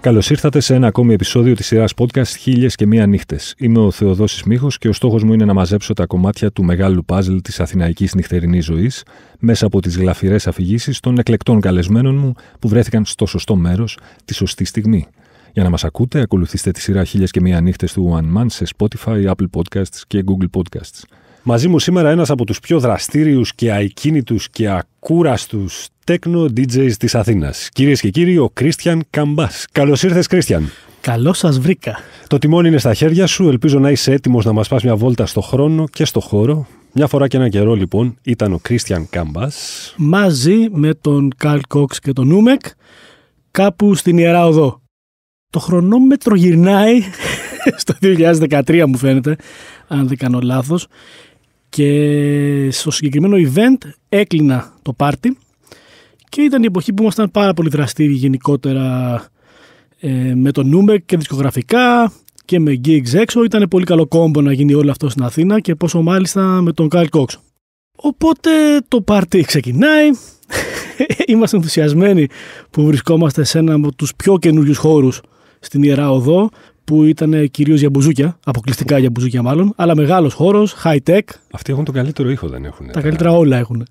Καλώς ήρθατε σε ένα ακόμη επεισόδιο της σειράς podcast Χίλιες και Μία Νύχτες. Είμαι ο Θεοδόσης Μίχο και ο στόχος μου είναι να μαζέψω τα κομμάτια του μεγάλου παζλ της αθηναϊκής νυχτερινής ζωής μέσα από τις γλαφυρές αφηγήσεις των εκλεκτών καλεσμένων μου που βρέθηκαν στο σωστό μέρος τη σωστή στιγμή. Για να μας ακούτε, ακολουθήστε τη σειρά Χίλιες και Μία Νύχτες του One Man σε Spotify, Apple Podcasts και Google Podcasts. Μαζί μου σήμερα ένας από τους πιο δραστήριους και αικίνητους και ακούραστους τέκνο DJs της Αθήνας. Κυρίες και κύριοι, ο Κρίστιαν Καμπάς. Καλώς ήρθες Κρίστιαν. Καλώς σας βρήκα. Το τιμόνι είναι στα χέρια σου. Ελπίζω να είσαι έτοιμος να μας πας μια βόλτα στο χρόνο και στο χώρο. Μια φορά και έναν καιρό, λοιπόν, ήταν ο Κρίστιαν Κάμπα. Μαζί με τον Καρλ Κόξ και τον Νούμεκ, κάπου στην Ιερά Οδό. Το χρονόμετρο γυρνάει στο 2013, μου φαίνεται, αν δεν κάνω λάθος. Και στο συγκεκριμένο event έκλεινα το πάρτι και ήταν η εποχή που ήμασταν πάρα πολύ δραστήριοι γενικότερα ε, με το νούμερ και δισκογραφικά και με gigs έξω. Ήταν πολύ καλό κόμπο να γίνει όλο αυτό στην Αθήνα και πόσο μάλιστα με τον Καλ Κόξ. Οπότε το πάρτι ξεκινάει. Είμαστε ενθουσιασμένοι που βρισκόμαστε σε ένα από τους πιο καινούριους χώρους στην Ιερά Οδό που ήταν κυρίως για μπουζούκια, αποκλειστικά για μπουζούκια μάλλον, αλλά μεγάλος χώρος, high tech. Αυτοί έχουν τον καλύτερο ήχο, δεν έχουν. Τα, καλύτερα όλα έχουν.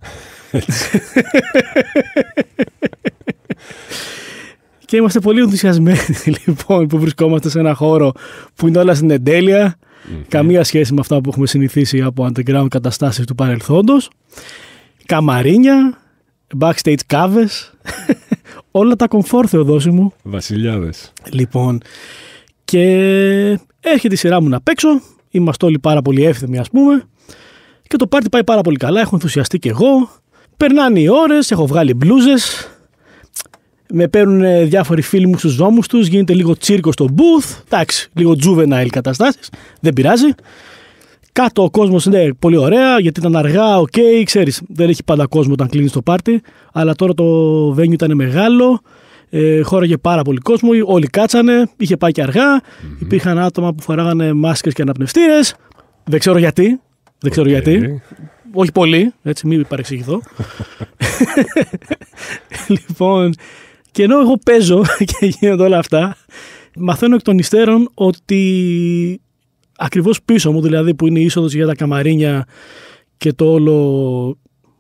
και είμαστε πολύ ενθουσιασμένοι λοιπόν που βρισκόμαστε σε ένα χώρο που είναι όλα στην εντελεια Καμία σχέση με αυτά που έχουμε συνηθίσει από underground καταστάσεις του παρελθόντος. Καμαρίνια, backstage κάβες, όλα τα ο θεοδόση μου. Βασιλιάδες. Λοιπόν, και έρχεται η σειρά μου να παίξω. Είμαστε όλοι πάρα πολύ εύθυμοι, ας πούμε. Και το πάρτι πάει πάρα πολύ καλά. Έχω ενθουσιαστεί και εγώ. Περνάνε οι ώρες, έχω βγάλει μπλούζες. Με παίρνουν ε, διάφοροι φίλοι μου στους δρόμους τους. Γίνεται λίγο τσίρκο στο booth. Εντάξει, λίγο juvenile καταστάσεις. Δεν πειράζει. Κάτω ο κόσμος είναι πολύ ωραία γιατί ήταν αργά. Οκ, okay, ξέρεις, δεν έχει πάντα κόσμο όταν κλείνεις το πάρτι. Αλλά τώρα το venue ήταν μεγάλο ε, χώραγε πάρα πολύ κόσμο, όλοι κάτσανε, είχε πάει και αργά, υπήρχαν άτομα που φοράγανε μάσκες και αναπνευστήρες, δεν ξέρω γιατί, δεν ξέρω γιατί, όχι πολύ, έτσι μην παρεξηγηθώ. λοιπόν, και ενώ εγώ παίζω και γίνονται όλα αυτά, μαθαίνω εκ των υστέρων ότι ακριβώς πίσω μου, δηλαδή που είναι η είσοδος για τα καμαρίνια και το όλο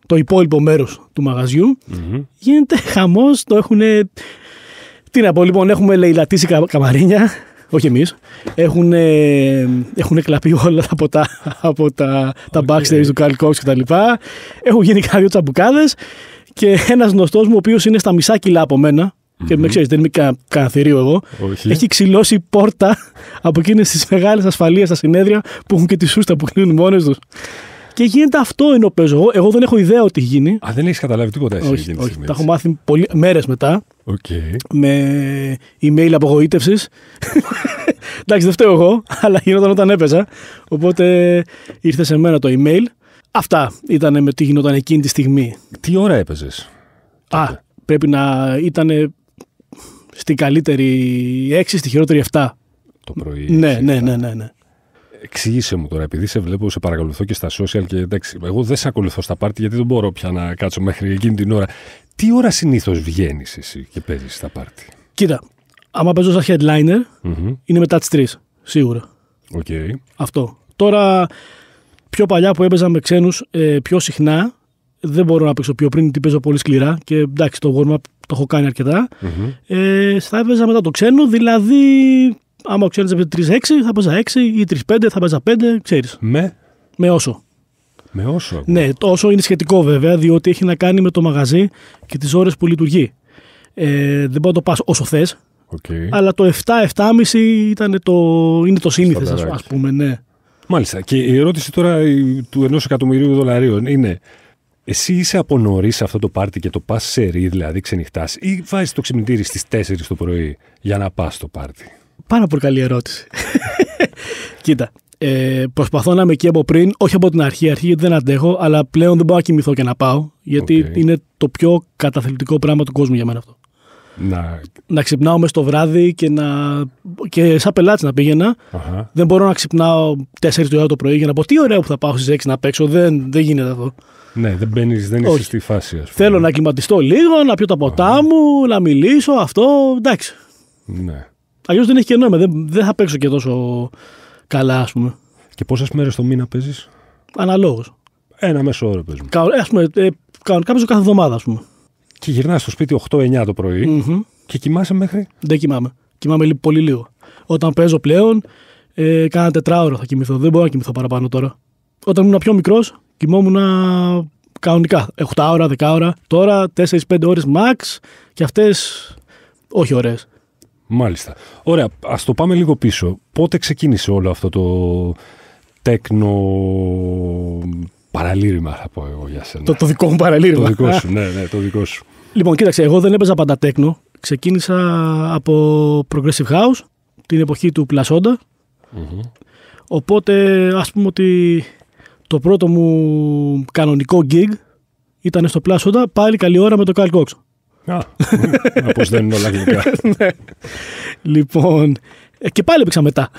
το υπόλοιπο μέρος του μαγαζιού mm-hmm. γίνεται χαμός το έχουν... Τι να πω, λοιπόν, έχουμε λαιλατήσει κα, καμαρίνια, όχι εμείς. έχουν, έχουν κλαπεί όλα τα ποτά από τα, okay. τα backstage του Καλ Κόξ και τα λοιπά, έχουν γίνει κάποιο τσαμπουκάδες και ένας γνωστός μου ο οποίος είναι στα μισά κιλά από μένα, και mm-hmm. με ξέρεις, δεν είμαι κα, καναθυρίο εγώ. Έχει ξυλώσει πόρτα από εκείνες τις μεγάλες ασφαλείες στα συνέδρια που έχουν και τη σούστα που κλείνουν μόνες τους. Και γίνεται αυτό ενώ παίζω εγώ. Εγώ δεν έχω ιδέα ότι γίνει. Α, δεν έχεις καταλάβει τίποτα εσύ. Όχι, όχι. Τα έχω μάθει πολλοί μέρες μετά. Okay. Με email απογοήτευσης. Εντάξει, δεν φταίω εγώ, αλλά γινόταν όταν έπαιζα. Οπότε ήρθε σε μένα το email. Αυτά ήταν με τι γινόταν εκείνη τη στιγμή. Τι ώρα έπαιζες. Α, πρέπει να ήταν στην καλύτερη 6, στη χειρότερη 7. Το πρωί. Ναι, ναι, ναι, ναι, ναι εξηγήσε μου τώρα, επειδή σε βλέπω, σε παρακολουθώ και στα social και εντάξει, εγώ δεν σε ακολουθώ στα πάρτι γιατί δεν μπορώ πια να κάτσω μέχρι εκείνη την ώρα. Τι ώρα συνήθως βγαίνεις εσύ και παίζεις στα πάρτι. Κοίτα, άμα παίζω σαν headliner, mm-hmm. είναι μετά τις τρεις. σίγουρα. Okay. Αυτό. Τώρα, πιο παλιά που έπαιζα με ξένους ε, πιο συχνά, δεν μπορώ να παίξω πιο πριν, γιατί παίζω πολύ σκληρά και εντάξει, το warm-up το έχω κάνει αρκετά. Mm-hmm. Ε, θα έπαιζα μετά το ξένο, δηλαδή άμα ξέρει να 3-6, θα παίζα 6 ή 3-5, θα παίζα 5, ξέρεις. Με. Με όσο. Με όσο. Ναι, όσο είναι σχετικό βέβαια, διότι έχει να κάνει με το μαγαζί και τις ώρες που λειτουργεί. Ε, δεν μπορεί να το πας όσο θες. Okay. Αλλά το 7-7,5 ήταν το, είναι το σύνηθες, ας πούμε, ναι. Μάλιστα. Και η ερώτηση τώρα του ενός εκατομμυρίου δολαρίων είναι. Εσύ είσαι από νωρίς σε αυτό το πάρτι και το πας σε ρί, δηλαδή ξενυχτάς, ή βάζεις το ξυπνητήρι στις 4 το πρωί για να πας στο πάρτι πάρα πολύ καλή ερώτηση. Κοίτα, ε, προσπαθώ να είμαι εκεί από πριν, όχι από την αρχή, αρχή γιατί δεν αντέχω, αλλά πλέον δεν μπορώ να κοιμηθώ και να πάω, γιατί okay. είναι το πιο καταθλιπτικό πράγμα του κόσμου για μένα αυτό. Να, να ξυπνάω μέσα στο βράδυ και, να... και σαν πελάτη να πήγαινα. Uh-huh. Δεν μπορώ να ξυπνάω 4 ώρα το πρωί για να πω τι ωραίο που θα πάω στις 6 να παίξω. Δεν, δεν γίνεται αυτό. Ναι, δεν μπαίνεις, δεν είσαι στη φάση, ας πούμε. Θέλω να κλιματιστώ λίγο, να πιω τα ποτά uh-huh. μου, να μιλήσω, αυτό. Εντάξει. Ναι. Αλλιώς δεν έχει και νόημα. Δεν, δεν θα παίξω και τόσο καλά, ας πούμε. Και πόσες μέρες το μήνα παίζεις, Αναλόγως. Ένα μέσο όρο παίζουμε. Κα, ε, ας πούμε, ε, κανονικά παίζω κάθε εβδομάδα, ας πούμε. Και γυρνάς στο σπίτι 8-9 το πρωι και κοιμάσαι μέχρι. Δεν κοιμάμαι. Κοιμάμαι πολύ λίγο. Όταν παίζω πλέον, ε, κάνα τετράωρο θα κοιμηθώ. Δεν μπορώ να κοιμηθώ παραπάνω τώρα. Όταν ήμουν πιο μικρός, κοιμόμουν κανονικά. 8 ώρα, 10 ώρα. Τώρα 4-5 ώρες max και αυτές όχι ωραίες. Μάλιστα. Ωραία, ας το πάμε λίγο πίσω. Πότε ξεκίνησε όλο αυτό το τέκνο παραλήρημα, θα πω εγώ για σένα. Το, δικό μου παραλήρημα. το δικό σου, ναι, ναι, το δικό σου. Λοιπόν, κοίταξε, εγώ δεν έπαιζα πάντα τέκνο. Ξεκίνησα από Progressive House, την εποχή του πλασοντα Οπότε, ας πούμε ότι το πρώτο μου κανονικό gig ήταν στο Πλάσοντα, πάλι καλή ώρα με το Carl Cox. Α, δεν είναι όλα γλυκά ναι. Λοιπόν, ε, και πάλι έπαιξα μετά.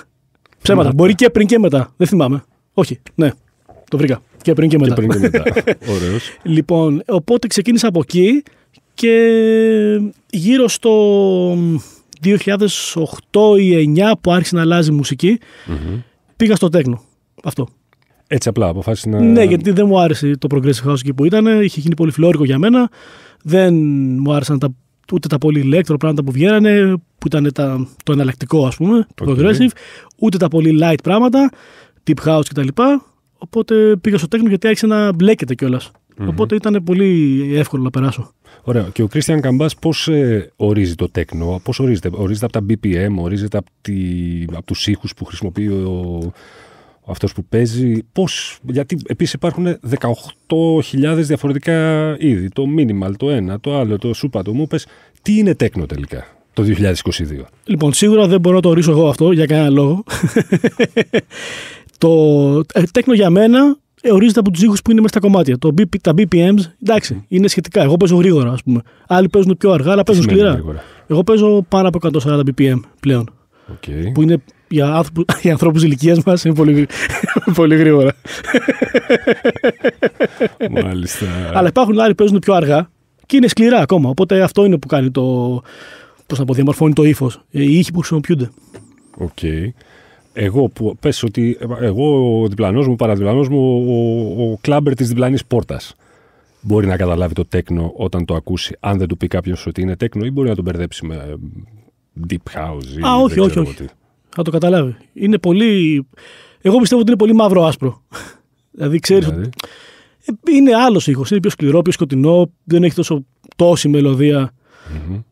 Ψέματα. Μπορεί και πριν και μετά. Δεν θυμάμαι. Όχι, ναι. Το βρήκα. Και πριν και μετά. Και Ωραίος. Λοιπόν, οπότε ξεκίνησα από εκεί και γύρω στο 2008 ή 2009 που άρχισε να αλλάζει η μουσικη πήγα στο τέκνο. Αυτό. Έτσι απλά αποφάσισε να. Ναι, γιατί δεν μου άρεσε το Progressive House εκεί που ήταν. Είχε γίνει πολύ φιλόρικο για μένα. Δεν μου άρεσαν τα, ούτε τα πολύ electro πράγματα που βγαίνανε, που ήταν τα, το εναλλακτικό ας πούμε, το okay. Progressive, ούτε τα πολύ light πράγματα, tip House κτλ. Οπότε πήγα στο τέκνο γιατί άρχισε να μπλεκεται κιόλας. κιόλας. Mm-hmm. Οπότε ήταν πολύ εύκολο να περάσω. Ωραία. Και ο Κρίστιαν Καμπά πώ ορίζει το τέκνο, πώς ορίζεται, ορίζεται από τα BPM, ορίζεται από, από τους ήχους που χρησιμοποιεί ο, αυτός που παίζει. Πώς, γιατί επίσης υπάρχουν 18.000 διαφορετικά είδη. Το minimal, το ένα, το άλλο, το σούπα, το πες Τι είναι τέκνο τελικά το 2022. Λοιπόν, σίγουρα δεν μπορώ να το ορίσω εγώ αυτό για κανένα λόγο. το ε, τέκνο για μένα ε, ορίζεται από τους ήχους που είναι μέσα στα κομμάτια. Το τα BPMs, εντάξει, είναι σχετικά. Εγώ παίζω γρήγορα, ας πούμε. Άλλοι παίζουν πιο αργά, αλλά παίζουν σκληρά. Εγώ παίζω πάνω από 140 BPM πλέον. Okay. Που είναι για, άνθρωπου, για ανθρώπους μας είναι πολύ, πολύ γρήγορα. Μάλιστα. Αλλά υπάρχουν άλλοι που παίζουν πιο αργά και είναι σκληρά ακόμα. Οπότε αυτό είναι που κάνει το. Πώς να πω, διαμορφώνει το ύφος. Ε, οι ήχοι που χρησιμοποιούνται. Οκ. Okay. Εγώ που πες ότι. Εγώ, ο διπλανός μου, παραδιπλανός μου, ο, ο κλάμπερ της διπλανής πόρτας. Μπορεί να καταλάβει το τέκνο όταν το ακούσει, αν δεν του πει κάποιος ότι είναι τέκνο, ή μπορεί να τον μπερδέψει με deep house. Ή Α, όχι, όχι, όχι. Θα το καταλάβει. Είναι πολύ. Εγώ πιστεύω ότι είναι πολύ μαύρο-άσπρο. δηλαδή, ξέρεις. Ναι, ε, είναι άλλος ήχος. Είναι πιο σκληρό, πιο σκοτεινό. Δεν έχει τόσο τόση μελωδία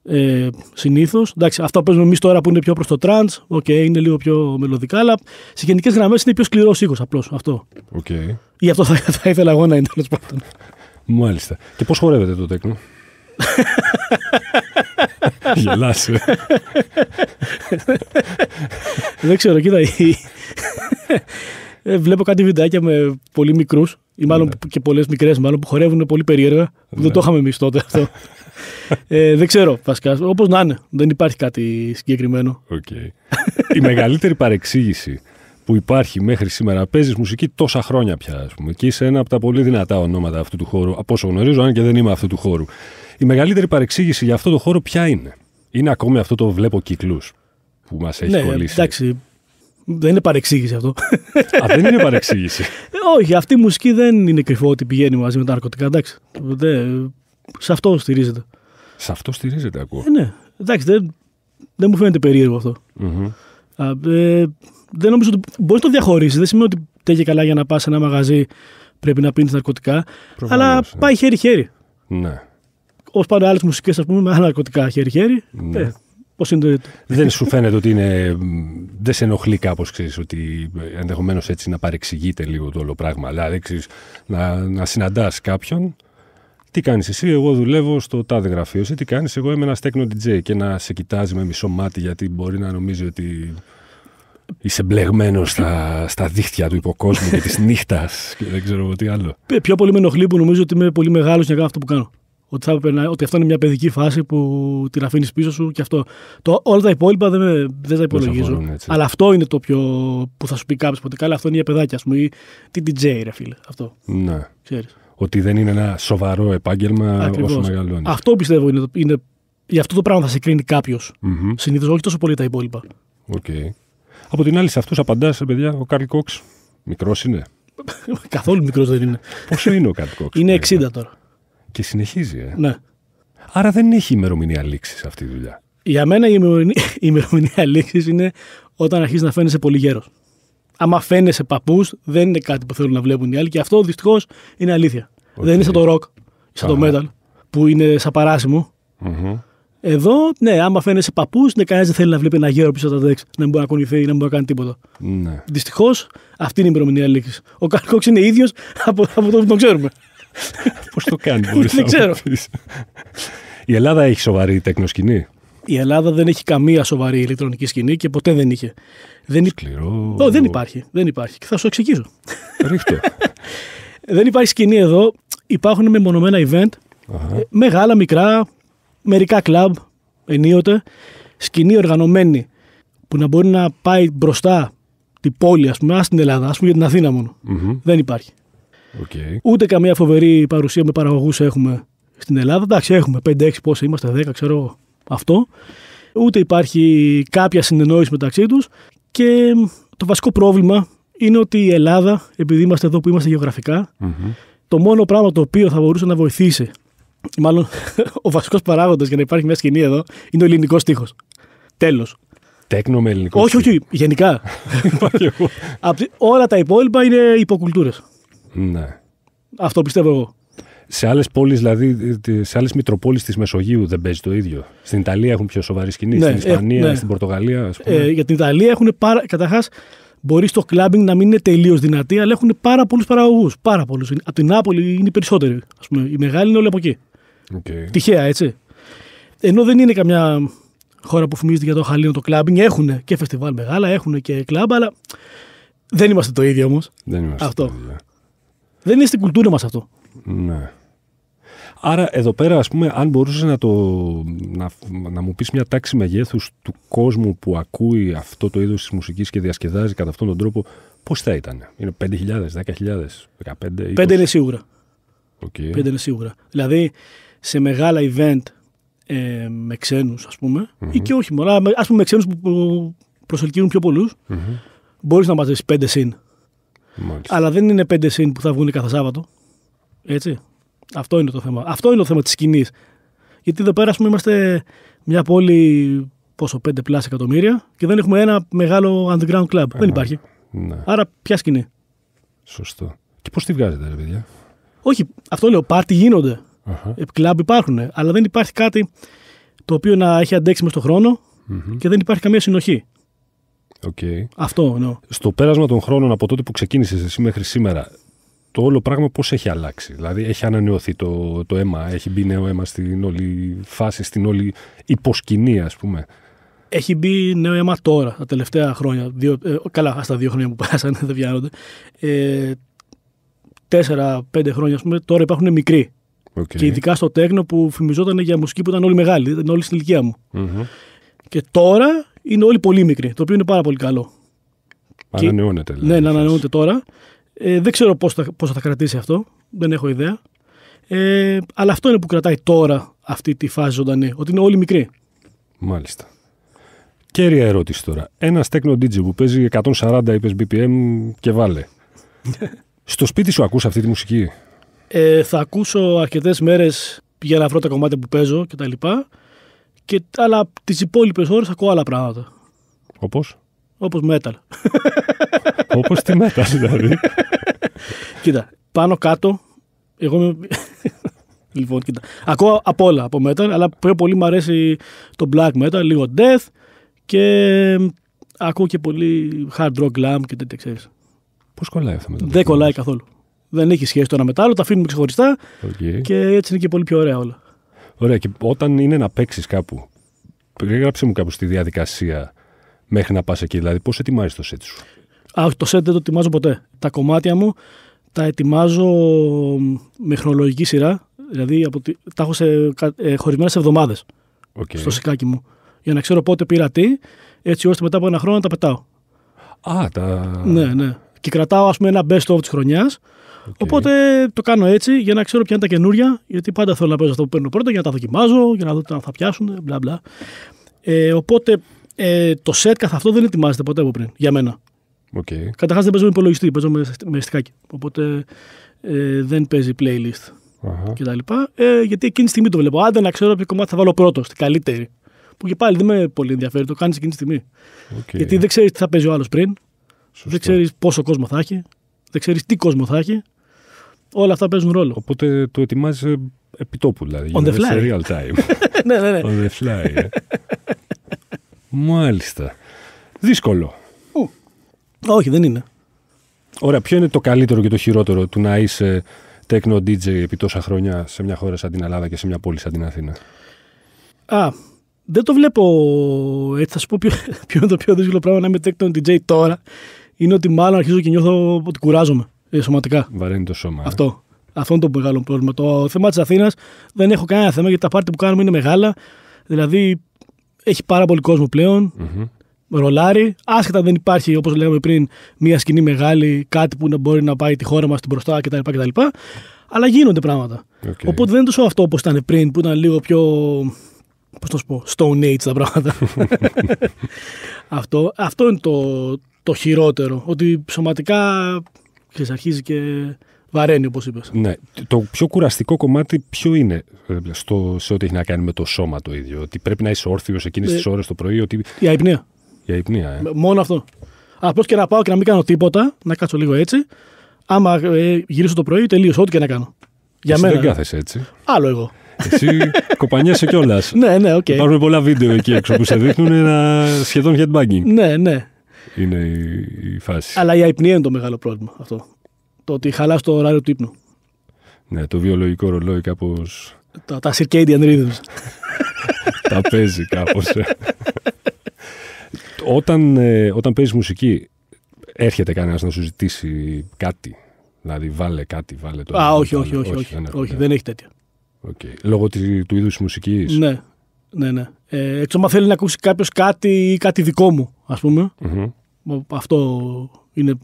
ε, συνήθως. Εντάξει, αυτά που παίζουμε εμείς τώρα που είναι πιο προς το τραντ, οκ, okay, είναι λίγο πιο μελωδικά, αλλά σε γενικές γραμμές είναι πιο σκληρός ήχος απλώς αυτό. Okay. Γι' αυτό θα, θα ήθελα εγώ να είναι τέλος πάντων. Μάλιστα. Και πώς χορεύεται το τέκνο. Γελάσε. Δεν ξέρω, κοίτα. Ε, βλέπω κάτι βιντεάκια με πολύ μικρούς, ή μάλλον ναι. και πολλές μικρές, μάλλον που χορεύουν πολύ περίεργα. Ναι. Δεν το είχαμε εμείς τότε αυτό. ε, δεν ξέρω βασικά. Όπως να είναι, δεν υπάρχει κάτι συγκεκριμένο. Okay. Η μεγαλύτερη παρεξήγηση που υπάρχει μέχρι σήμερα. Παίζεις μουσική τόσα χρόνια πια, ας πούμε, και είσαι ένα από τα πολύ δυνατά ονόματα αυτού του χώρου, από όσο γνωρίζω, αν και δεν είμαι αυτού του χώρου. Η μεγαλύτερη παρεξήγηση για αυτό το χώρο ποια είναι. Είναι ακόμη αυτό το βλέπω κύκλου που μας έχει ναι, κολλήσει. Εντάξει. Δεν είναι παρεξήγηση αυτό. Α, δεν είναι παρεξήγηση. Ε, όχι, αυτή η μουσική δεν είναι κρυφό ότι πηγαίνει μαζί με τα ναρκωτικά. Εντάξει. σε αυτό στηρίζεται. Σε αυτό στηρίζεται, ακούω. Ε, ναι. Εντάξει, δεν, δεν μου φαίνεται περίεργο αυτό. Mm-hmm. ε, δεν νομίζω ότι μπορείς να το διαχωρίσει. Δεν σημαίνει ότι τέχει καλά για να πας σε ένα μαγαζί πρέπει να πίνεις ναρκωτικά. Προφανώς, αλλά ναι. πάει χέρι-χέρι. Ναι. Όπως πάνε άλλες μουσικές, ας πούμε, με άλλα ναρκωτικά χέρι-χέρι. Ναι. Ε, είναι Δεν σου φαίνεται ότι είναι. Δεν σε ενοχλεί κάπως, ξέρεις, ότι ενδεχομένως έτσι να παρεξηγείται λίγο το όλο πράγμα. Δηλαδή, να, να συναντάς κάποιον. Τι κάνεις εσύ, εγώ δουλεύω στο τάδε γραφείο. Εσύ τι κάνεις, εγώ είμαι ένας τέκνο DJ και να σε κοιτάζει με μισό μάτι γιατί μπορεί να νομίζει ότι είσαι μπλεγμένος στα, στα δίχτυα του υποκόσμου και της νύχτας και δεν ξέρω τι άλλο. Ε, πιο πολύ με ενοχλεί που νομίζω ότι είμαι πολύ μεγάλος για να κάνω αυτό που κάνω. Ότι, θα ότι αυτό είναι μια παιδική φάση που την αφήνεις πίσω σου και αυτό. Το, όλα τα υπόλοιπα δεν, τα υπολογίζω. αλλά αυτό είναι το πιο. που θα σου πει κάποιος ποτέ. Καλά, αυτό είναι για παιδάκια, ας πούμε, ή DJ, ρε φίλε. Αυτό. Ναι. Ξέρεις. Ότι δεν είναι ένα σοβαρό επάγγελμα όσο μεγαλώνεις. Αυτό πιστεύω είναι, είναι. Γι' αυτό το πράγμα θα σε κρίνει κάποιος. Mm-hmm. Συνήθως, όχι τόσο πολύ τα υπόλοιπα. Okay. Από την άλλη, σε αυτούς απαντάς, ε, παιδιά, ο Κάρλ Κόξ. Μικρός είναι. Καθόλου μικρός δεν είναι. Πόσο είναι ο Κάρλ Κόξ. Είναι 60 τώρα. Και συνεχίζει, ε. Ναι. Άρα δεν έχει ημερομηνία λήξης αυτή η δουλειά. Για μένα η ημερομηνία, λήξης είναι όταν αρχίζεις να φαίνεσαι πολύ γέρος. Άμα φαίνεσαι παππούς, δεν είναι κάτι που θέλουν να βλέπουν οι άλλοι και αυτό δυστυχώς είναι αλήθεια. Δεν είσαι το ροκ, σαν το metal, που είναι σαν παράσιμο. Εδώ, ναι, άμα φαίνεσαι παππούς, ναι, κανένας δεν θέλει να βλέπει ένα γέρο πίσω από τα δεξ, να μην μπορεί να κουνηθεί ή να μην μπορεί να κάνει τίποτα. Ναι. Δυστυχώς αυτή είναι η ημερομηνία λήξης. Ο Καρκόξ είναι ίδιος από, από το που τον ξέρουμε. Πώς το κάνεις, Δεν ξέρω. Η Ελλάδα έχει σοβαρή τεχνοσκηνή Η Ελλάδα δεν έχει καμία σοβαρή ηλεκτρονική σκηνή και ποτέ δεν είχε. Δεν... Σκληρό. δεν υπάρχει. Δεν υπάρχει. Και θα σου εξηγήσω. Ρίχτε. δεν υπάρχει σκηνή εδώ. Υπάρχουν μεμονωμένα event. Μεγάλα, μικρά, μερικά κλαμπ ενίοτε. Σκηνή οργανωμένη που να μπορεί να πάει μπροστά την πόλη, ας πούμε, στην Ελλάδα, ας πούμε για την Αθήνα Δεν υπάρχει. Okay. Ούτε καμία φοβερή παρουσία με παραγωγούς έχουμε στην Ελλάδα. Εντάξει, έχουμε 5-6 πόσοι είμαστε, 10 ξέρω αυτό. Ούτε υπάρχει κάποια συνεννόηση μεταξύ τους. Και το βασικό πρόβλημα είναι ότι η Ελλάδα, επειδή είμαστε εδώ που είμαστε γεωγραφικά, mm-hmm. το μόνο πράγμα το οποίο θα μπορούσε να βοηθήσει, μάλλον ο βασικός παράγοντας για να υπάρχει μια σκηνή εδώ, είναι ο ελληνικός τείχο. Τέλος. Τέκνο με ελληνικό. Όχι, όχι, γενικά. Όλα τα υπόλοιπα είναι υποκουλτούρες. Ναι. Αυτό πιστεύω εγώ. Σε άλλες πόλεις, δηλαδή σε άλλες μητροπόλεις της Μεσογείου δεν παίζει το ίδιο. Στην Ιταλία έχουν πιο σοβαρή σκηνή, ναι, στην ε, Ισπανία, ε, ναι. στην Πορτογαλία, ας πούμε. Ε, για την Ιταλία έχουν πάρα. Καταρχάς, μπορεί στο κλαμπινγκ να μην είναι τελείως δυνατή, αλλά έχουν πάρα πολλούς παραγωγούς. Πάρα πολλούς. Από την Νάπολη είναι οι περισσότεροι. πούμε. Οι μεγάλοι είναι όλοι από εκεί. Okay. Τυχαία, έτσι. Ενώ δεν είναι καμιά χώρα που φημίζεται για το χαλίνο το κλαμπινγκ. Έχουν και φεστιβάλ μεγάλα, έχουν και κλαμπ, αλλά δεν είμαστε το ίδιο όμως. Δεν είμαστε. Αυτό. Δεν είναι στην κουλτούρα μας αυτό. Ναι. Άρα εδώ πέρα, ας πούμε, αν μπορούσες να, το, να, να μου πεις μια τάξη μεγέθους του κόσμου που ακούει αυτό το είδος της μουσικής και διασκεδάζει κατά αυτόν τον τρόπο, πώς θα ήταν. Είναι 5.000, 10.000, 15.000. 5 είναι σίγουρα. Okay. 5 είναι σίγουρα. Δηλαδή, σε μεγάλα event ε, με ξένους, ας πούμε, mm-hmm. ή και όχι μόνο, ας πούμε με ξένους που προσελκύουν πιο πολλούς, mm-hmm. μπορείς να μαζέψεις 5 συν. Μάλιστα. Αλλά δεν είναι πέντε συν που θα βγουν κάθε Σάββατο. Έτσι. Αυτό είναι το θέμα. Αυτό είναι το θέμα της σκηνής. Γιατί εδώ πέρα, πούμε, είμαστε μια πόλη πόσο, πέντε πλάσια εκατομμύρια και δεν έχουμε ένα μεγάλο underground club. δεν υπάρχει. Ναι. Άρα, ποια σκηνή. Σωστό. Και πώς τη βγάζετε, ρε παιδιά. Όχι, αυτό λέω. Πάρτι γίνονται. Ε, uh-huh. Κλαμπ υπάρχουν. Αλλά δεν υπάρχει κάτι το οποίο να έχει αντέξει μες στον χρόνο mm-hmm. και δεν υπάρχει καμία συνοχή. Okay. Αυτό εννοώ. Στο πέρασμα των χρόνων από τότε που ξεκίνησες εσύ μέχρι σήμερα, το όλο πράγμα πώς έχει αλλάξει. Δηλαδή, έχει ανανεωθεί το, το αίμα, έχει μπει νέο αίμα στην όλη φάση, στην όλη υποσκηνή, ας πούμε. Έχει μπει νέο αίμα τώρα, τα τελευταία χρόνια. Δύο, ε, καλά, στα δύο χρόνια που πέρασαν, δεν πιάνονται. Ε, Τέσσερα-πέντε χρόνια, ας πούμε, τώρα υπάρχουν μικροί. Okay. Και ειδικά στο τέκνο που φημιζόταν για μουσική που ήταν όλοι μεγάλοι, ήταν όλοι στην ηλικία μου. mm Και τώρα είναι όλοι πολύ μικροί, το οποίο είναι πάρα πολύ καλό. Ανανεώνεται. ναι, να ανανεώνεται τώρα. Ε, δεν ξέρω πώς θα, πώς θα κρατήσει αυτό, δεν έχω ιδέα. Ε, αλλά αυτό είναι που κρατάει τώρα αυτή τη φάση ζωντανή, ότι είναι όλοι μικροί. Μάλιστα. Κέρια ερώτηση τώρα. Ένας τέκνο DJ που παίζει 140 είπες BPM και βάλε. Στο σπίτι σου ακούς αυτή τη μουσική. Ε, θα ακούσω αρκετές μέρες για να βρω τα κομμάτια που παίζω κτλ. Και, αλλά τις υπόλοιπες ώρες ακούω άλλα πράγματα. Όπως. Όπως metal. Όπως τη metal, δηλαδή. κοίτα, πάνω κάτω. Εγώ λοιπόν, κοίτα. Ακούω απ' όλα από metal, αλλά πιο πολύ μου αρέσει το black metal, λίγο death και ακούω και πολύ hard rock glam και τέτοια ξέρεις. Πώς κολλάει αυτό μετά. Δεν κολλάει καθόλου. Δεν έχει σχέση το ένα με τα αφήνουμε ξεχωριστά okay. και έτσι είναι και πολύ πιο ωραία όλα. Ωραία, και όταν είναι να παίξεις κάπου, περιγράψε μου κάπου στη διαδικασία μέχρι να πας εκεί. Δηλαδή, πώς ετοιμάζεις το set σου. Α, το set δεν το ετοιμάζω ποτέ. Τα κομμάτια μου τα ετοιμάζω με χρονολογική σειρά. Δηλαδή, από τη... τα έχω σε... ε, εβδομάδε okay. στο σικάκι μου. Για να ξέρω πότε πήρα τι, έτσι ώστε μετά από ένα χρόνο να τα πετάω. Α, τα. Ναι, ναι. Και κρατάω, ας πούμε, ένα best of της χρονιάς Οπότε το κάνω έτσι για να ξέρω ποια είναι τα καινούρια, γιατί πάντα θέλω να παίζω αυτό που παίρνω πρώτα για να τα δοκιμάζω, για να δω αν θα πιάσουν, μπλα μπλα. Ε, οπότε ε, το set καθ' αυτό δεν ετοιμάζεται ποτέ από πριν για μένα. Okay. Καταρχάς δεν παίζω με υπολογιστή, παίζω με, με Οπότε ε, δεν παίζει playlist uh-huh. κτλ. Ε, γιατί εκείνη τη στιγμή το βλέπω. Άντε να ξέρω ποιο κομμάτι θα βάλω πρώτο, στην καλύτερη. Που και πάλι δεν με πολύ ενδιαφέρει, το κάνεις εκείνη τη στιγμή. Okay. Γιατί δεν ξέρεις τι θα παίζει ο άλλος πριν. Δεν ξέρεις πόσο κόσμο θα έχει. Δεν ξέρεις τι κόσμο θα έχει. Όλα αυτά παίζουν ρόλο. Οπότε το ετοιμάζεις ε, επιτόπου, δηλαδή. On the fly. Σε real time. ναι, ναι, ναι. On the fly. Ε. Μάλιστα. Δύσκολο. Ου. Όχι, δεν είναι. Ωραία, ποιο είναι το καλύτερο και το χειρότερο του να είσαι τέκνο DJ επί τόσα χρόνια σε μια χώρα σαν την Ελλάδα και σε μια πόλη σαν την Αθήνα. Α, δεν το βλέπω έτσι. Θα σου πω ποιο, ποιο είναι το πιο δύσκολο πράγμα να είμαι τέκνο DJ τώρα. Είναι ότι μάλλον αρχίζω και νιώθω ότι κουράζομαι. Ε, σωματικά. Βαραίνει το σώμα. Ε. Αυτό. Αυτό είναι το μεγάλο πρόβλημα. Το θέμα της Αθήνας δεν έχω κανένα θέμα γιατί τα πάρτι που κάνουμε είναι μεγάλα. Δηλαδή έχει πάρα πολύ κόσμο πλέον. Mm-hmm. Ρολάρι. Άσχετα δεν υπάρχει, όπως λέγαμε πριν, μια σκηνή μεγάλη, κάτι που μπορεί να πάει τη χώρα μας μπροστά κτλ. κτλ. Αλλά γίνονται πράγματα. Okay. Οπότε δεν είναι τόσο αυτό όπως ήταν πριν, που ήταν λίγο πιο. Πώς το σου πω, Stone Age τα πράγματα. αυτό, αυτό είναι το, το χειρότερο. Ότι σωματικά αρχίζει και βαραίνει, όπως είπες. Ναι. Το πιο κουραστικό κομμάτι ποιο είναι ε, στο, σε ό,τι έχει να κάνει με το σώμα το ίδιο. Ότι πρέπει να είσαι όρθιος εκείνες ε, τι ώρες το πρωί. Ότι... Η αϊπνία. Η αϊπνία, ε. ε μόνο αυτό. Απλώς και να πάω και να μην κάνω τίποτα, να κάτσω λίγο έτσι. Άμα ε, γυρίσω το πρωί, τελείω Ό,τι και να κάνω. Για Εσύ μένα. Δεν κάθεσαι έτσι. Άλλο εγώ. Εσύ κοπανιέσαι κιόλας. ναι, ναι, οκ. Okay. Υπάρχουν πολλά βίντεο εκεί έξω που σε δείχνουν ένα σχεδόν headbanging. Ναι, ναι είναι η φάση. Αλλά η αϊπνία είναι το μεγάλο πρόβλημα αυτό. Το ότι χαλάς το ωράριο του ύπνου. Ναι, το βιολογικό ρολόι κάπως. Τα, τα circadian rhythms. τα παίζει κάπως. Ε. όταν, ε, όταν παίζεις μουσική, έρχεται κανένας να σου ζητήσει κάτι. Δηλαδή, βάλε κάτι, βάλε το. Α, όχι, όχι, όχι, όχι, όχι, δεν ναι. έχει τέτοια. Okay. Λόγω του είδου μουσικής. Ναι, ναι, ναι. Ε, θέλει να ακούσει κάποιος κάτι ή κάτι δικό μου, ας πουμε αυτό είναι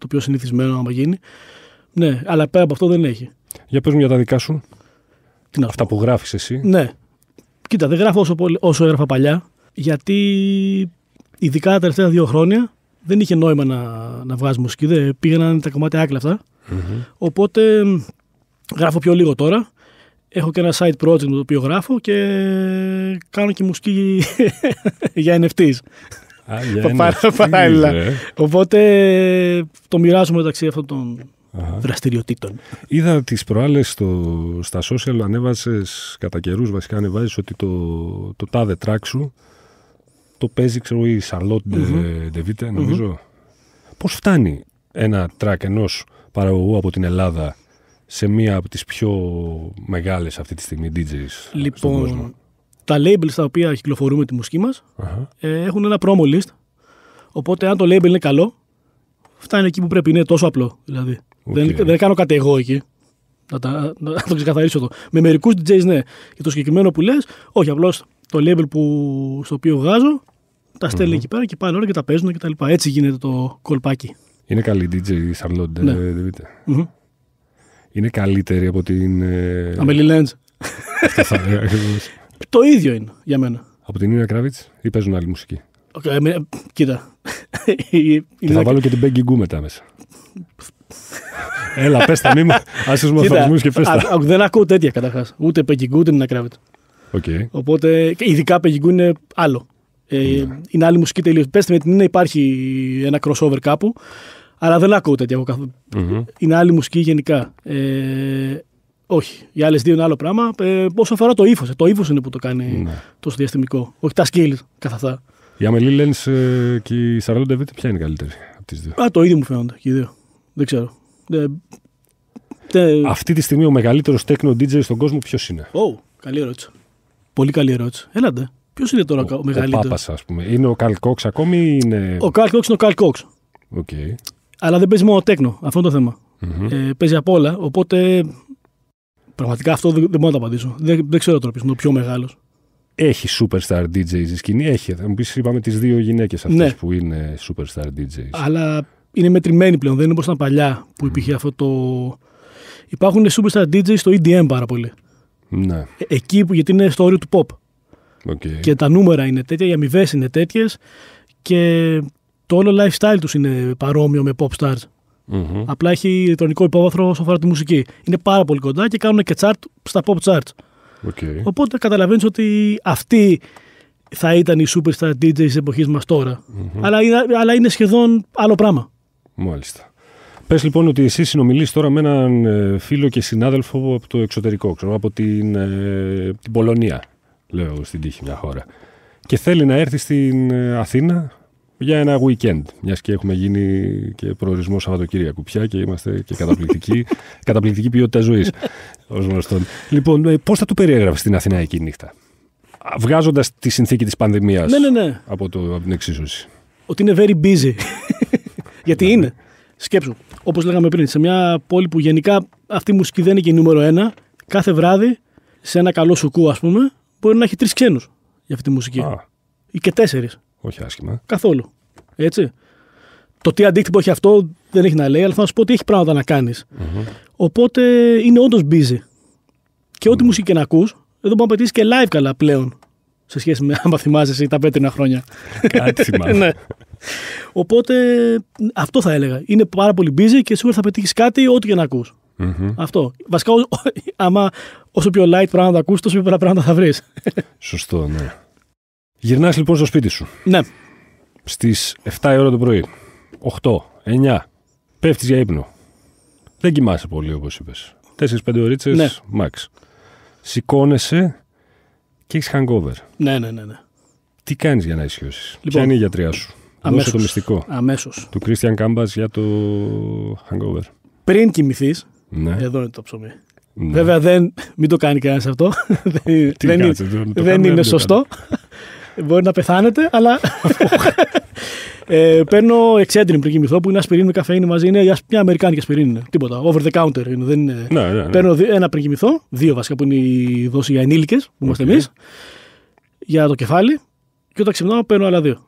το πιο συνηθισμένο να γίνει. Ναι, αλλά πέρα από αυτό δεν έχει. Για πες μου για τα δικά σου. Τι Αυτά που γράφεις εσύ. Ναι. Κοίτα, δεν γράφω όσο, όσο έγραφα παλιά, γιατί ειδικά τα τελευταία δύο χρόνια δεν είχε νόημα να, να βγάζεις μουσική. Δεν πήγαιναν τα κομμάτια άκλα Οπότε γράφω πιο λίγο τώρα. Έχω και ένα site project με το οποίο γράφω και κάνω και μουσική για NFTs. Παράλληλα. Ε? Οπότε το μοιράζουμε μεταξύ αυτών των δραστηριοτήτων. Είδα τις προάλλες στα social ανέβασες, κατά καιρούς, βασικά ανεβάζεις ότι το, το τάδε track σου το παίζει ξέρω η Σαρλότ Ντεβίτε νομίζω. Πώς φτάνει ένα track ενός παραγωγού από την Ελλάδα σε μία από τις πιο μεγάλες αυτή τη στιγμή DJs λοιπόν, τα labels στα οποία κυκλοφορούμε τη μουσική μας ε, έχουν ένα promo list. Οπότε αν το label είναι καλό, φτάνει εκεί που πρέπει. Είναι τόσο απλό. Δηλαδή. Δεν, δεν κάνω κάτι εγώ εκεί. Να, τα, να, το ξεκαθαρίσω εδώ. Με μερικούς DJs ναι. Και το συγκεκριμένο που λες, όχι απλώς το label που, στο οποίο βγάζω, τα στέλνει εκεί πέρα και πάνε όλα και τα παίζουν κτλ. Έτσι γίνεται το κολπάκι. Είναι καλή DJ η Charlotte, ναι. Ε, δεν πείτε. Είναι καλύτερη από την. Ε, Αμελή Λέντζ. Το ίδιο είναι για μένα. Από την ίδια Κράβιτ ή παίζουν άλλη μουσική. Okay, ε, κοίτα. Και θα βάλω και την Μπέγκι Γκου μετά μέσα. Έλα, πες τα μήμα. Άσε του αφορμού και πες τα. Δεν ακούω τέτοια καταρχάς. Ούτε Μπέγκι Γκου ούτε Νίνα Κράβιτ. Okay. Οπότε, ειδικά Μπέγκι Γκου είναι άλλο. Ε, yeah. Ναι. Είναι άλλη μουσική τελείως. Πέστε με την είναι, υπάρχει ένα crossover κάπου. Αλλά δεν ακούω τέτοια. Mm-hmm. Είναι άλλη μουσική γενικά. Ε, όχι. Οι άλλες δύο είναι άλλο πράγμα. Ε, όσο αφορά το ύφος, ε, το ύφος είναι που το κάνει ναι. τόσο διαστημικό. Όχι τα σκύλ καθ' αυτά. Η Αμελή Lens ε, και η Σαρλόντα Βίτη, ποια είναι η καλύτερη από τις δύο. Α, το ίδιο μου φαίνονται και οι δύο. Δεν ξέρω. Ε, τε... Αυτή τη στιγμή ο μεγαλύτερος τέκνο DJ στον κόσμο ποιος είναι. Oh, καλή ερώτηση. Πολύ καλή ερώτηση. Έλατε. Ποιος είναι τώρα ο, μεγαλύτερο. Ο Πάπας, ας πούμε. Είναι ο Κόξ ακόμη ή είναι. Ο Καλκόξ είναι ο Κόξ. Okay. Αλλά δεν παίζει μόνο τέκνο. Αυτό είναι το θεμα mm-hmm. Ε, παίζει απ' όλα. Οπότε Πραγματικά αυτό δεν, δεν μπορώ να το απαντήσω. Δεν, δεν ξέρω τώρα ποιο είναι ο πιο μεγάλος. Έχει superstar DJs η σκηνή, έχει. Θα μου πεις, είπαμε τις δύο γυναίκες αυτές ναι. που είναι superstar DJs. Αλλά είναι μετρημένοι πλέον, δεν είναι όπως ήταν παλιά που υπήρχε αυτό το. Υπάρχουν superstar DJs στο EDM πάρα πολύ. Ναι. Ε, εκεί που, γιατί είναι στο όριο του pop. Okay. Και τα νούμερα είναι τέτοια, οι αμοιβές είναι τέτοιες και το όλο lifestyle τους είναι παρόμοιο με pop stars. Mm-hmm. Απλά έχει ηλεκτρονικό υπόβαθρο όσον αφορά τη μουσική. Είναι πάρα πολύ κοντά και κάνουν και chart στα pop charts. Okay. Οπότε καταλαβαίνεις ότι αυτή θα ήταν η superstar DJ της εποχής μας τωρα mm-hmm. Αλλά, αλλά είναι σχεδόν άλλο πράγμα. Μάλιστα. Πες λοιπόν ότι εσύ συνομιλείς τώρα με έναν ε, φίλο και συνάδελφο από το εξωτερικό, ξέρω, από την, ε, την Πολωνία, λέω στην τύχη μια χώρα. Και θέλει να έρθει στην ε, Αθήνα για ένα weekend, Μιας και έχουμε γίνει και προορισμό Σαββατοκύριακου πια και είμαστε και καταπληκτική, καταπληκτική ποιότητα ζωής. Λοιπόν, ε, πώς θα του περιέγραφες την Αθηνά εκείνη νύχτα, βγάζοντας τη συνθήκη της πανδημίας ναι, ναι, ναι. Από, το, από την εξίσωση. Ότι είναι very busy. Γιατί ναι. είναι. Σκέψου, Όπως λέγαμε πριν, σε μια πόλη που γενικά αυτή η μουσική δεν είναι και νούμερο ένα, κάθε βράδυ σε ένα καλό σουκού ας πούμε, μπορεί να έχει τρεις ξένους για αυτή τη μουσική. Α. Ή και τέσσερις. Όχι άσχημα. Καθόλου. Έτσι. Το τι αντίκτυπο έχει αυτό δεν έχει να λέει, αλλά θα σου πω ότι έχει πράγματα να κανει mm-hmm. Οπότε είναι όντως busy. Και ό,τι mm-hmm. μουσική και να ακούς, εδώ μπορεί να πετύχεις και live καλά πλέον. Σε σχέση με άμα θυμάσαι εσύ Είναι πάρα πολύ busy και σίγουρα θα πετύχεις κάτι ό,τι και να ακου mm-hmm. σχεση με αν θυμασαι τα πετρινα χρονια κατι Βασικά, άμα να ακου mm αυτο βασικα αμα οσο πιο light πράγματα ακούς, τόσο πιο πολλά πράγματα θα βρεις. Σωστό, ναι. Γυρνάς λοιπόν στο σπίτι σου. Ναι. Στις 7 η ώρα το πρωί. 8, 9. Πέφτεις για ύπνο. Δεν κοιμάσαι πολύ όπως είπες. 4-5 ώρες ναι. Μαξ. Σηκώνεσαι και έχεις hangover. Ναι, ναι, ναι. ναι. Τι κάνεις για να ισχυώσει. Λοιπόν, Ποια είναι η γιατριά σου. Αμέσως. το μυστικό. Αμέσως. Του Christian Κάμπα για το hangover. Πριν κοιμηθείς. Ναι. Εδώ είναι το ψωμί. Ναι. Βέβαια, δεν, μην το κάνει κανένας αυτό. δεν, κάτσε, δεν είναι σωστό. Μπορεί να πεθάνετε, αλλά. ε, παίρνω εξέντριν πριν κοιμηθώ που είναι ασπιρίνη με καφέινη μαζί. Είναι μια αμερικάνικη ασπιρίνη. Είναι. Τίποτα. Over the counter είναι. Δεν είναι. Ναι, ναι, ναι. Παίρνω ένα πριν κοιμηθώ. Δύο βασικά που είναι η δόση για ενήλικες που είμαστε εμείς. Για το κεφάλι. Και όταν ξυπνάω παίρνω άλλα δύο.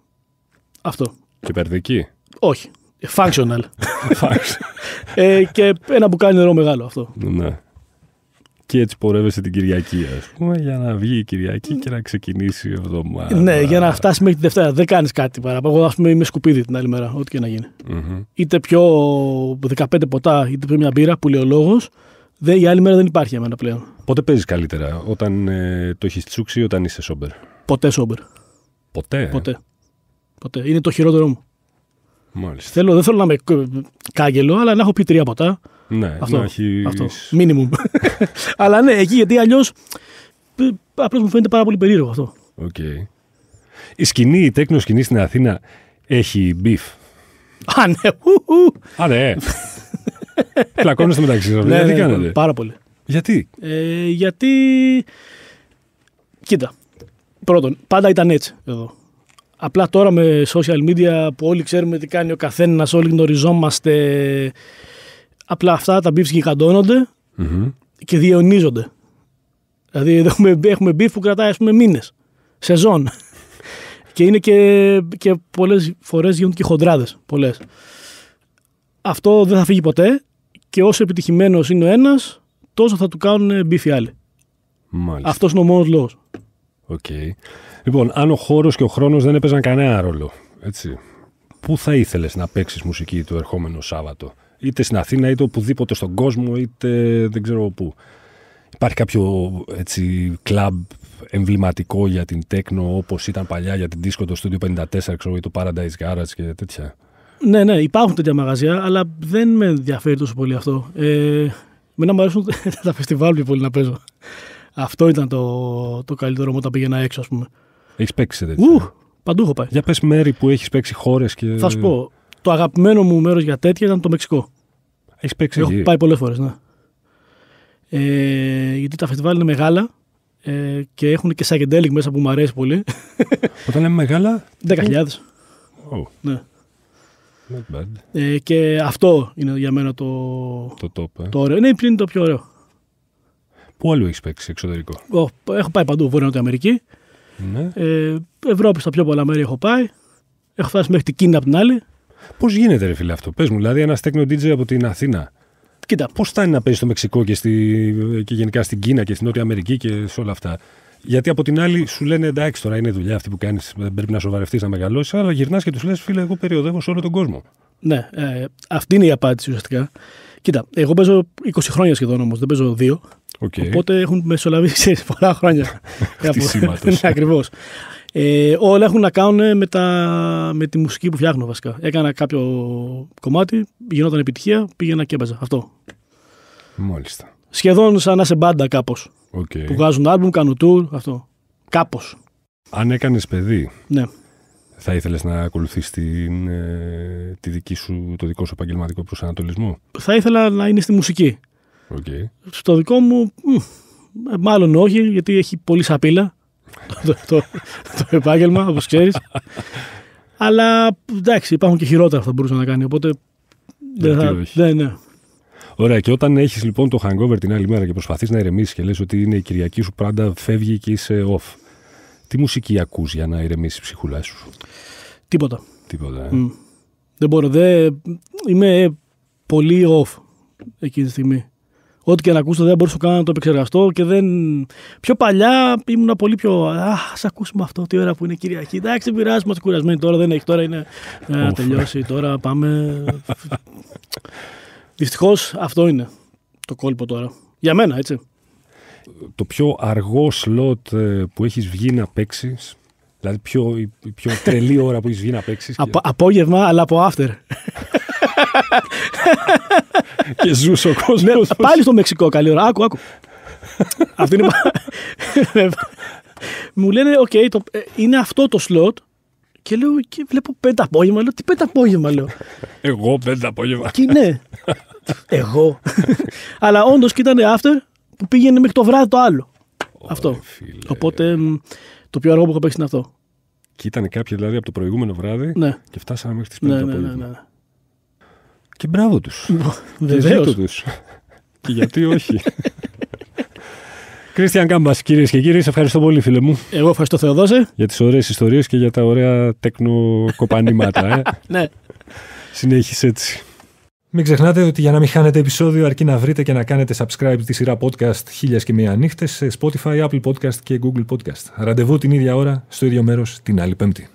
Αυτό. Κυπερδική. Όχι. Functional. ε, και ένα μπουκάλι νερό μεγάλο αυτό. Ναι και έτσι πορεύεσαι την Κυριακή, ας πούμε, για να βγει η Κυριακή και να ξεκινήσει η εβδομάδα. Ναι, για να φτάσει μέχρι τη Δευτέρα. Δεν κάνεις κάτι παραπάνω. Εγώ, ας πούμε, είμαι σκουπίδι την άλλη μέρα, ό,τι και να γινει mm-hmm. Είτε πιο 15 ποτά, είτε πιο μια μπύρα που λέει ο λόγος. Η άλλη μέρα δεν υπάρχει για μένα πλέον. Πότε παίζεις καλύτερα, όταν ε, το έχεις τσούξει ή όταν είσαι σόμπερ. Ποτέ σόμπερ. Ποτέ. Ποτέ. Ποτέ. Είναι το χειρότερό μου. Μάλιστα. Θέλω, δεν θέλω να με κάγκελο, αλλά να έχω πει τρία ποτά. Ναι, αυτό. Να αυτό. Minimum. Αλλά ναι, εκεί γιατί αλλιώς. Απλώς μου φαίνεται πάρα πολύ περίεργο αυτό. Okay. Η σκηνή, η τέκνο σκηνή στην Αθήνα έχει μπιφ. Α, ναι. Α, ναι. Πλακώνεστε μεταξύ σας. Ναι, ναι, ναι, ναι, Πάρα πολύ. Γιατί. Ε, γιατί. Κοίτα. Πρώτον, πάντα ήταν έτσι εδώ. Απλά τώρα με social media που όλοι ξέρουμε τι κάνει ο καθένας, όλοι γνωριζόμαστε, Απλά αυτά τα beefs γιγαντωνονται και διαιωνίζονται. Δηλαδή έχουμε, έχουμε που κρατάει ας πούμε μήνες, σεζόν. και είναι και, και πολλές φορές γίνονται και χοντράδες, πολλές. Αυτό δεν θα φύγει ποτέ και όσο επιτυχημένος είναι ο ένας, τόσο θα του κάνουν μπιφ οι άλλοι. Μάλιστα. Αυτός είναι ο μόνος λόγος. Okay. Λοιπόν, αν ο χώρος και ο χρόνος δεν έπαιζαν κανένα ρόλο, έτσι, πού θα ήθελες να παίξεις μουσική το ερχόμενο Σάββατο είτε στην Αθήνα, είτε οπουδήποτε στον κόσμο, είτε δεν ξέρω πού. Υπάρχει κάποιο έτσι, κλαμπ εμβληματικό για την τέκνο όπως ήταν παλιά για την Disco, το Studio 54 ξέρω, ή το Paradise Garage και τέτοια. Ναι, ναι, υπάρχουν τέτοια μαγαζιά, αλλά δεν με ενδιαφέρει τόσο πολύ αυτό. Ε, να μου αρέσουν τα φεστιβάλ πιο πολύ να παίζω. Αυτό ήταν το, το καλύτερο μου όταν πήγαινα έξω, ας πούμε. Έχεις παίξει παντού έχω πάει. Για πες μέρη που έχεις παίξει χώρες και. Θα σου πω το αγαπημένο μου μέρος για τέτοια ήταν το Μεξικό. Έχεις παίξει. Έχω πάει πολλές φορές. Ναι. Ε, γιατί τα φεστιβάλ είναι μεγάλα ε, και έχουν και σαγεντέλικ μέσα που μου αρέσει πολύ. Όταν λέμε μεγάλα. 10.000. Oh. Ναι. Not bad. Ε, και αυτό είναι για μένα το. Το top. Ε. Το ωραίο. Ναι, είναι το πιο ωραίο. Πού άλλο έχεις παίξει εξωτερικό. έχω πάει παντού, Βόρεια Νότια Αμερική. Ναι. Ε, Ευρώπη στα πιο πολλά μέρη έχω πάει. Έχω φτάσει μέχρι την Κίνα από την άλλη. Πώς γίνεται, ρε φίλε, αυτό. Πες μου, δηλαδή, ένας τέκνο DJ από την Αθήνα. Κοίτα, πώς φτάνει να παίζει στο Μεξικό και, στη, και γενικά στην Κίνα και στην Νότια Αμερική και σε όλα αυτά. Γιατί από την άλλη σου λένε εντάξει, τώρα είναι δουλειά αυτή που κάνεις, πρέπει να σοβαρευτείς, να μεγαλώσεις, αλλά γυρνάς και τους λες, φίλε, εγώ περιοδεύω σε όλο τον κόσμο. Ναι, ε, αυτή είναι η απάντηση ουσιαστικά. Κοίτα, εγώ παίζω 20 χρόνια σχεδόν όμως, δεν παίζω 2. Okay. Οπότε έχουν μεσολαβήσει πολλά χρόνια. Χτισήματος. ναι, ακριβώς. Ε, όλα έχουν να κάνουν με, τα, με τη μουσική που φτιάχνω βασικά. Έκανα κάποιο κομμάτι, γινόταν επιτυχία, πήγαινα και έμπαζα. Αυτό. Μάλιστα. Σχεδόν σαν να σε μπάντα κάπως. Okay. Που βγάζουν άλμπουμ, κάνουν τουρ αυτό. Κάπως. Αν έκανες παιδί. Ναι. Θα ήθελες να ακολουθείς την, ε, τη δική σου, το δικό σου επαγγελματικό προσανατολισμό. Θα ήθελα να είναι στη μουσική. Okay. Στο δικό μου, μάλλον όχι, γιατί έχει πολύ σαπίλα το, το, επάγγελμα, όπως ξέρεις. Αλλά εντάξει, υπάρχουν και χειρότερα που θα μπορούσε να κάνει. Οπότε. Δεν θα, ναι, ναι. Ωραία, και όταν έχεις λοιπόν το hangover την άλλη μέρα και προσπαθείς να ηρεμήσεις και λες ότι είναι η Κυριακή σου πάντα, φεύγει και είσαι off. Τι μουσική ακούς για να ηρεμήσεις η ψυχούλα σου, Τίποτα. Τίποτα. Ε. Δεν μπορώ. Δε... Είμαι πολύ off εκείνη τη στιγμή ό,τι και να ακούσω δεν μπορούσα καν να το επεξεργαστώ και δεν. Πιο παλιά ήμουν πολύ πιο. Α, ας ακούσουμε αυτό, τι ώρα που είναι Κυριακή. Εντάξει, πειράζει, είμαστε κουρασμένοι τώρα, δεν έχει τώρα, είναι. να ε, τελειώσει, τώρα πάμε. Δυστυχώς αυτό είναι το κόλπο τώρα. Για μένα, έτσι. Το πιο αργό σλότ ε, που έχεις βγει να παίξεις. Δηλαδή, πιο, η πιο τρελή ώρα που έχεις βγει να παίξεις. Απόγευμα, αλλά από after. και ζούσε ο κόσμος. Ναι, πάλι στο Μεξικό, καλή ώρα. Άκου, άκου. Αυτή είναι. Μου λένε, οκ, ε, είναι αυτό το σλότ. Και λέω, και βλέπω πέντε απόγευμα. Λέω, τι πέντε απόγευμα, λέω. Εγώ πέντε απόγευμα. Και ναι. Εγώ. Αλλά όντως και ήταν after που πήγαινε μέχρι το βράδυ το άλλο. αυτό. Οπότε το πιο αργό που έχω παίξει είναι αυτό. Και ήταν κάποιοι δηλαδή από το προηγούμενο βράδυ ναι. και φτάσαμε μέχρι τις πέντε ναι, ναι, ναι, ναι, ναι. Και μπράβο τους. Βεβαίως. Και τους. και γιατί όχι. Κρίστιαν Κάμπας, κυρίες και κύριοι, σε ευχαριστώ πολύ, φίλε μου. Εγώ ευχαριστώ, Θεοδόσε. Για τις ωραίες ιστορίες και για τα ωραία τεκνοκοπανήματα. Ε. ναι. Συνέχισε έτσι. Μην ξεχνάτε ότι για να μην χάνετε επεισόδιο αρκεί να βρείτε και να κάνετε subscribe τη σειρά podcast «Χίλιας και μία νύχτες» σε Spotify, Apple Podcast και Google Podcast. Ραντεβού την ίδια ώρα, στο ίδιο μέρος, την άλλη Πέμπτη.